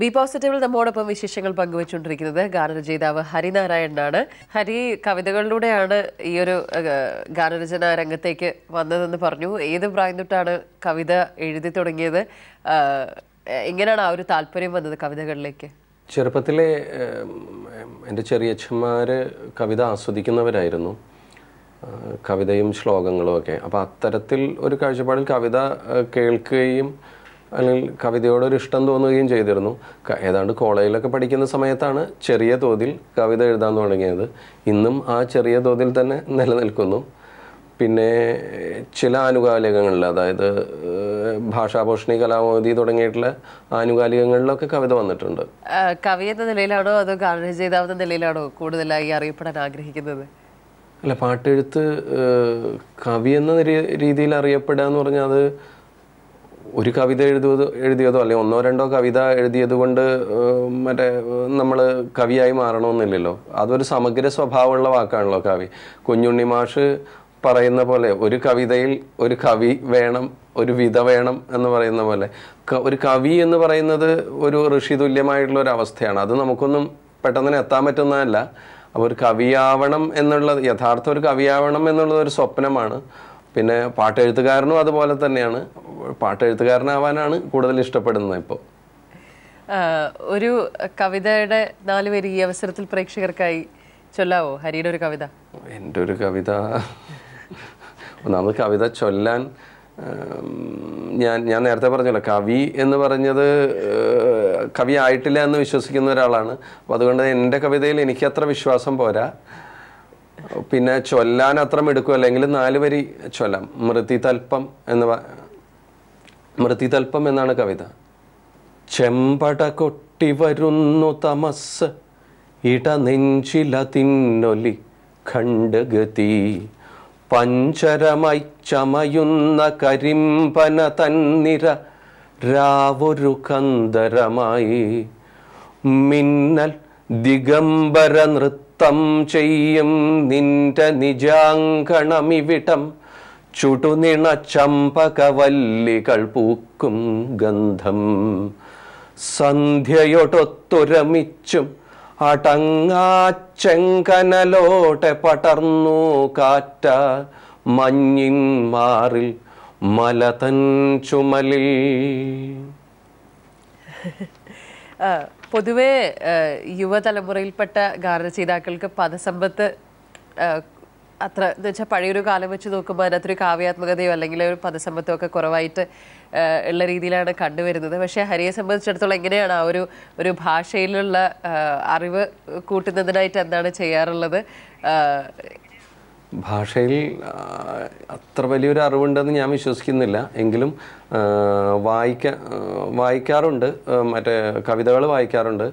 B പോസിറ്റീവിൽ നമ്മോടൊപ്പം വിശേഷങ്ങൾ പങ്കുവച്ചുകൊണ്ടിരിക്കുന്നത് ഗാനരചയിതാവ് ഹരിനാരായണനാണ് ഹരി കവിതകളിലൂടെയാണ് ഈ ഒരു ഗാനരചന രംഗത്തേക്ക് വന്നതെന്ന് പറഞ്ഞു ഏത് പ്രായം തൊട്ടാണ് കവിത എഴുതി തുടങ്ങിയത് എങ്ങനെയാണ് ആ ഒരു താല്പര്യം വന്നത് കവിതകളിലേക്ക് ചെറുപ്പത്തിലെ എൻ്റെ ചെറിയച്ഛന്മാർ കവിത ആസ്വദിക്കുന്നവരായിരുന്നു കവിതയും ശ്ലോകങ്ങളും ഒക്കെ അപ്പോൾ അത്തരത്തിൽ ഒരു കാഴ്ചപ്പാടിൽ കവിത കേൾക്കുകയും അല്ലെങ്കിൽ കവിതയോടൊരു ഇഷ്ടം തോന്നുകയും ചെയ്തിരുന്നു ഏതാണ്ട് കോളേജിലൊക്കെ പഠിക്കുന്ന സമയത്താണ് ചെറിയ തോതിൽ കവിത എഴുതാൻ തുടങ്ങിയത് ഇന്നും ആ ചെറിയ തോതിൽ തന്നെ നിലനിൽക്കുന്നു പിന്നെ ചില ആനുകാലികങ്ങളിൽ അതായത് ഭാഷാഭൂഷണി കലാമോദി തുടങ്ങിയിട്ടുള്ള ആനുകാലികങ്ങളിലൊക്കെ കവിത വന്നിട്ടുണ്ട് കവി എന്ന നിലയിലാണോ അതോ ഗാനരചയിതാവെന്ന നിലയിലാണോ കൂടുതലായി അറിയപ്പെടാൻ ആഗ്രഹിക്കുന്നത് അല്ല പാട്ടെഴുത്ത് കവി എന്ന രീതിയിൽ അറിയപ്പെടുക എന്ന് പറഞ്ഞാൽ അത് ഒരു കവിത എഴുതുവതോ എഴുതിയതോ അല്ലെങ്കിൽ ഒന്നോ രണ്ടോ കവിത എഴുതിയത് കൊണ്ട് മറ്റേ നമ്മൾ കവിയായി മാറണമെന്നില്ലല്ലോ അതൊരു സമഗ്ര സ്വഭാവമുള്ള വാക്കാണല്ലോ കവി കുഞ്ഞുണ്ണി മാഷ് പറയുന്ന പോലെ ഒരു കവിതയിൽ ഒരു കവി വേണം ഒരു വിധ വേണം എന്ന് പറയുന്ന പോലെ ഒരു കവി എന്ന് പറയുന്നത് ഒരു ഋഷി തുല്യമായിട്ടുള്ള ഒരു അവസ്ഥയാണ് അത് നമുക്കൊന്നും പെട്ടെന്ന് എത്താൻ പറ്റുന്നതല്ല അപ്പോൾ ഒരു കവിയാവണം എന്നുള്ളത് യഥാർത്ഥ ഒരു കവിയാവണം എന്നുള്ളത് ഒരു സ്വപ്നമാണ് പിന്നെ പാട്ടെഴുത്തുകാരനും അതുപോലെ തന്നെയാണ് പാട്ടെഴുത്തുകാരനാവാനാണ് കൂടുതൽ ഇഷ്ടപ്പെടുന്നത് ഇപ്പോൾ ഒരു കവിതയുടെ നാല് പേര് ഈ അവസരത്തിൽ പ്രേക്ഷകർക്കായി ചൊല്ലാവോ ഹരിയുടെ ഒരു കവിത എൻ്റെ ഒരു കവിത ഒന്നാമത് കവിത ചൊല്ലാൻ ഞാൻ ഞാൻ നേരത്തെ പറഞ്ഞല്ലോ കവി എന്ന് പറഞ്ഞത് കവി ആയിട്ടില്ല എന്ന് വിശ്വസിക്കുന്ന ഒരാളാണ് അപ്പോൾ അതുകൊണ്ട് എൻ്റെ കവിതയിൽ എനിക്കത്ര വിശ്വാസം പോരാ പിന്നെ ചൊല്ലാൻ അത്രം എടുക്കും അല്ലെങ്കിൽ നാല് വരി ചൊല്ലാം മൃതി തൽപ്പം എന്ന് മൃതി തൽപ്പം എന്നാണ് കവിത ചെമ്പട കൊട്ടി വരുന്നു തമസ് ഇട നെഞ്ചില തിന്നൊലി ഖണ്ഡഗതി പഞ്ചരമൈ ചമയുന്ന കരിമ്പന തന്നിര രാവൊരു കന്ദരമായി മിന്നൽ ദിഗംബര നൃത്ത നൃത്തം ചെയ്യും നിന്റെ നിജാങ്കണമിവിടം ചുടുനിണ ചമ്പകവല്ലികൾ പൂക്കും ഗന്ധം സന്ധ്യയൊടൊത്തുരമിച്ചും അടങ്ങാ ചെങ്കനലോടെ പടർന്നു കാറ്റ മഞ്ഞിൻ മാറിൽ മലതൻ ചുമലിൽ പൊതുവെ യുവതലമുറയിൽപ്പെട്ട ഗാനരചയിതാക്കൾക്ക് പദസമ്പത്ത് അത്ര എന്ന് വെച്ചാൽ പഴയൊരു കാലം വെച്ച് നോക്കുമ്പോൾ അതിനകത്തൊരു കാവ്യാത്മകതയോ അല്ലെങ്കിൽ ഒരു പദസമ്പത്തോ ഒക്കെ കുറവായിട്ട് ഉള്ള രീതിയിലാണ് കണ്ടുവരുന്നത് പക്ഷേ ഹരിയെ സംബന്ധിച്ചിടത്തോളം എങ്ങനെയാണ് ആ ഒരു ഒരു ഭാഷയിലുള്ള അറിവ് കൂട്ടുന്നതിനായിട്ട് എന്താണ് ചെയ്യാറുള്ളത് ഭാഷയിൽ അത്ര വലിയൊരു അറിവുണ്ടെന്ന് ഞാൻ വിശ്വസിക്കുന്നില്ല എങ്കിലും വായിക്ക വായിക്കാറുണ്ട് മറ്റേ കവിതകൾ വായിക്കാറുണ്ട്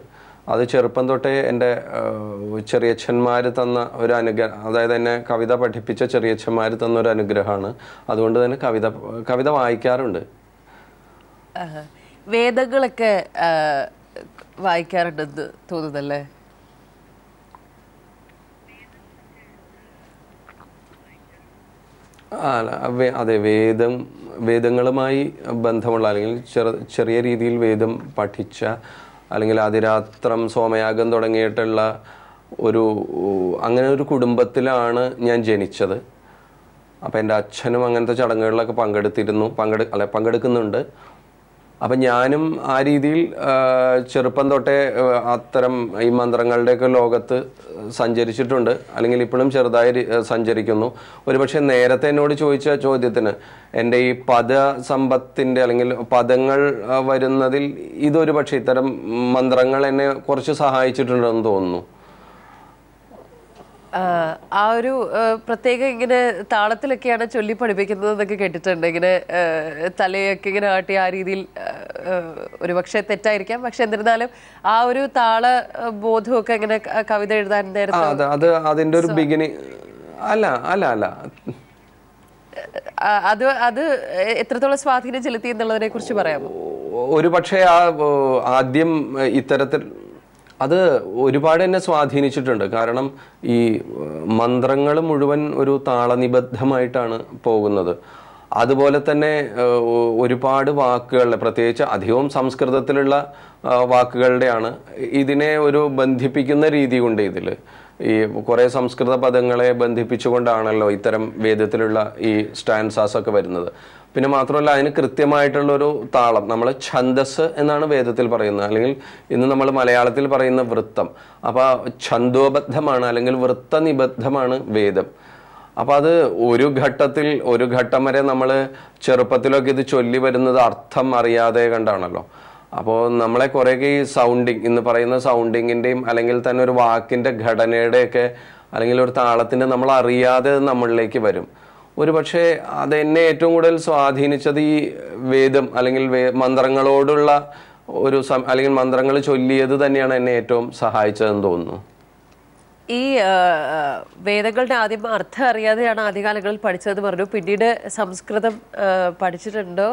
അത് ചെറുപ്പം തൊട്ടേ എൻ്റെ ചെറിയച്ഛന്മാർ തന്ന ഒരു അനുഗ്രഹം അതായത് എന്നെ കവിത പഠിപ്പിച്ച ചെറിയച്ഛന്മാർ തന്ന ഒരു അനുഗ്രഹമാണ് അതുകൊണ്ട് തന്നെ കവിത കവിത വായിക്കാറുണ്ട് വേദങ്ങളൊക്കെ വായിക്കാറുണ്ടെന്ന് തോന്നുന്നല്ലേ അല്ല അതെ വേദം വേദങ്ങളുമായി ബന്ധമുള്ള അല്ലെങ്കിൽ ചെറിയ രീതിയിൽ വേദം പഠിച്ച അല്ലെങ്കിൽ അതിരാത്രം സോമയാഗം തുടങ്ങിയിട്ടുള്ള ഒരു അങ്ങനെ ഒരു കുടുംബത്തിലാണ് ഞാൻ ജനിച്ചത് അപ്പോൾ എൻ്റെ അച്ഛനും അങ്ങനത്തെ ചടങ്ങുകളിലൊക്കെ പങ്കെടുത്തിരുന്നു പങ്കെടു അല്ലെ പങ്കെടുക്കുന്നുണ്ട് അപ്പൊ ഞാനും ആ രീതിയിൽ ചെറുപ്പം തൊട്ടേ അത്തരം ഈ മന്ത്രങ്ങളുടെയൊക്കെ ലോകത്ത് സഞ്ചരിച്ചിട്ടുണ്ട് അല്ലെങ്കിൽ ഇപ്പോഴും ചെറുതായി സഞ്ചരിക്കുന്നു ഒരുപക്ഷെ നേരത്തെ എന്നോട് ചോദിച്ച ചോദ്യത്തിന് എൻ്റെ ഈ പദ സമ്പത്തിൻ്റെ അല്ലെങ്കിൽ പദങ്ങൾ വരുന്നതിൽ ഇതൊരു പക്ഷേ ഇത്തരം മന്ത്രങ്ങൾ എന്നെ കുറച്ച് സഹായിച്ചിട്ടുണ്ടെന്ന് തോന്നുന്നു ആ ഒരു പ്രത്യേക ഇങ്ങനെ താളത്തിലൊക്കെയാണ് ചൊല്ലി പഠിപ്പിക്കുന്നത് എന്നൊക്കെ കേട്ടിട്ടുണ്ട് ഇങ്ങനെ തലയൊക്കെ ഇങ്ങനെ ആട്ടി ആ രീതിയിൽ ഒരു പക്ഷേ തെറ്റായിരിക്കാം പക്ഷെ എന്നിരുന്നാലും ആ ഒരു താള ബോധമൊക്കെ ഇങ്ങനെ കവിത എഴുതാൻ അത് അതിന്റെ ഒരു ബിഗിനിങ് അല്ല അല്ല അല്ല അത് അത് എത്രത്തോളം സ്വാധീനം ചെലുത്തി എന്നുള്ളതിനെ കുറിച്ച് പറയാമോ ഒരു പക്ഷേ ആ ആദ്യം ഇത്തരത്തിൽ അത് ഒരുപാട് എന്നെ സ്വാധീനിച്ചിട്ടുണ്ട് കാരണം ഈ മന്ത്രങ്ങൾ മുഴുവൻ ഒരു താളനിബദ്ധമായിട്ടാണ് പോകുന്നത് അതുപോലെ തന്നെ ഒരുപാട് വാക്കുകളുടെ പ്രത്യേകിച്ച് അധികവും സംസ്കൃതത്തിലുള്ള വാക്കുകളുടെയാണ് ഇതിനെ ഒരു ബന്ധിപ്പിക്കുന്ന രീതി കൊണ്ട് ഇതിൽ ഈ കുറേ സംസ്കൃത പദങ്ങളെ ബന്ധിപ്പിച്ചുകൊണ്ടാണല്ലോ ഇത്തരം വേദത്തിലുള്ള ഈ സ്റ്റാൻസാസ് ഒക്കെ വരുന്നത് പിന്നെ മാത്രമല്ല അതിന് കൃത്യമായിട്ടുള്ളൊരു താളം നമ്മൾ ഛന്ദസ് എന്നാണ് വേദത്തിൽ പറയുന്നത് അല്ലെങ്കിൽ ഇന്ന് നമ്മൾ മലയാളത്തിൽ പറയുന്ന വൃത്തം അപ്പോൾ ഛന്ദോബദ്ധമാണ് അല്ലെങ്കിൽ വൃത്തനിബദ്ധമാണ് വേദം അപ്പം അത് ഒരു ഘട്ടത്തിൽ ഒരു ഘട്ടം വരെ നമ്മൾ ചെറുപ്പത്തിലൊക്കെ ഇത് ചൊല്ലി വരുന്നത് അർത്ഥം അറിയാതെ കണ്ടാണല്ലോ അപ്പോൾ നമ്മളെ കുറേയൊക്കെ ഈ സൗണ്ടിങ് ഇന്ന് പറയുന്ന സൗണ്ടിങ്ങിൻ്റെയും അല്ലെങ്കിൽ തന്നെ ഒരു വാക്കിൻ്റെ ഘടനയുടെയൊക്കെ അല്ലെങ്കിൽ ഒരു താളത്തിൻ്റെ നമ്മൾ അറിയാതെ നമ്മളിലേക്ക് വരും ഒരു പക്ഷേ അതെന്നെ ഏറ്റവും കൂടുതൽ സ്വാധീനിച്ചത് ഈ വേദം അല്ലെങ്കിൽ മന്ത്രങ്ങളോടുള്ള ഒരു അല്ലെങ്കിൽ മന്ത്രങ്ങൾ ചൊല്ലിയത് തന്നെയാണ് എന്നെ ഏറ്റവും സഹായിച്ചതെന്ന് തോന്നുന്നു ഈ വേദങ്ങളുടെ ആദ്യം അർത്ഥം അറിയാതെയാണ് ആദ്യകാലങ്ങളിൽ പഠിച്ചതെന്ന് പറഞ്ഞു പിന്നീട് സംസ്കൃതം പഠിച്ചിട്ടുണ്ടോ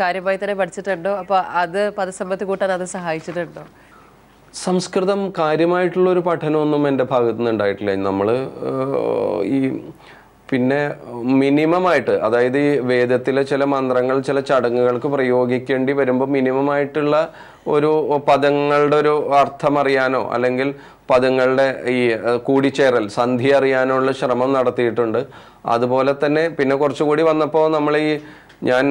കാര്യമായി തന്നെ പഠിച്ചിട്ടുണ്ടോ അപ്പോൾ അത് പദസമ്പത്ത് കൂട്ടാൻ അത് സഹായിച്ചിട്ടുണ്ടോ സംസ്കൃതം കാര്യമായിട്ടുള്ള ഒരു പഠനമൊന്നും എൻ്റെ ഭാഗത്തുനിന്ന് ഉണ്ടായിട്ടില്ല നമ്മൾ ഈ പിന്നെ മിനിമം ആയിട്ട് അതായത് ഈ വേദത്തിലെ ചില മന്ത്രങ്ങൾ ചില ചടങ്ങുകൾക്ക് പ്രയോഗിക്കേണ്ടി വരുമ്പോൾ മിനിമം ആയിട്ടുള്ള ഒരു പദങ്ങളുടെ ഒരു അർത്ഥം അറിയാനോ അല്ലെങ്കിൽ പദങ്ങളുടെ ഈ കൂടിച്ചേരൽ സന്ധി ഉള്ള ശ്രമം നടത്തിയിട്ടുണ്ട് അതുപോലെ തന്നെ പിന്നെ കുറച്ചുകൂടി വന്നപ്പോൾ നമ്മൾ ഈ ഞാൻ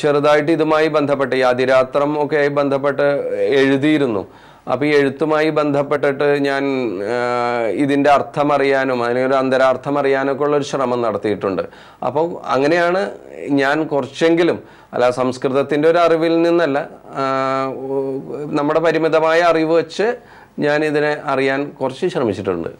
ചെറുതായിട്ട് ഇതുമായി ബന്ധപ്പെട്ട് ഈ അതിരാത്രം ഒക്കെ ആയി ബന്ധപ്പെട്ട് എഴുതിയിരുന്നു അപ്പോൾ ഈ എഴുത്തുമായി ബന്ധപ്പെട്ടിട്ട് ഞാൻ ഇതിൻ്റെ അർത്ഥം അറിയാനും അതിനൊരു അന്തരാർത്ഥം അറിയാനൊക്കെ ഉള്ളൊരു ശ്രമം നടത്തിയിട്ടുണ്ട് അപ്പോൾ അങ്ങനെയാണ് ഞാൻ കുറച്ചെങ്കിലും അല്ല സംസ്കൃതത്തിൻ്റെ ഒരു അറിവിൽ നിന്നല്ല നമ്മുടെ പരിമിതമായ അറിവ് വെച്ച് ഞാൻ ഇതിനെ അറിയാൻ കുറച്ച് ശ്രമിച്ചിട്ടുണ്ട്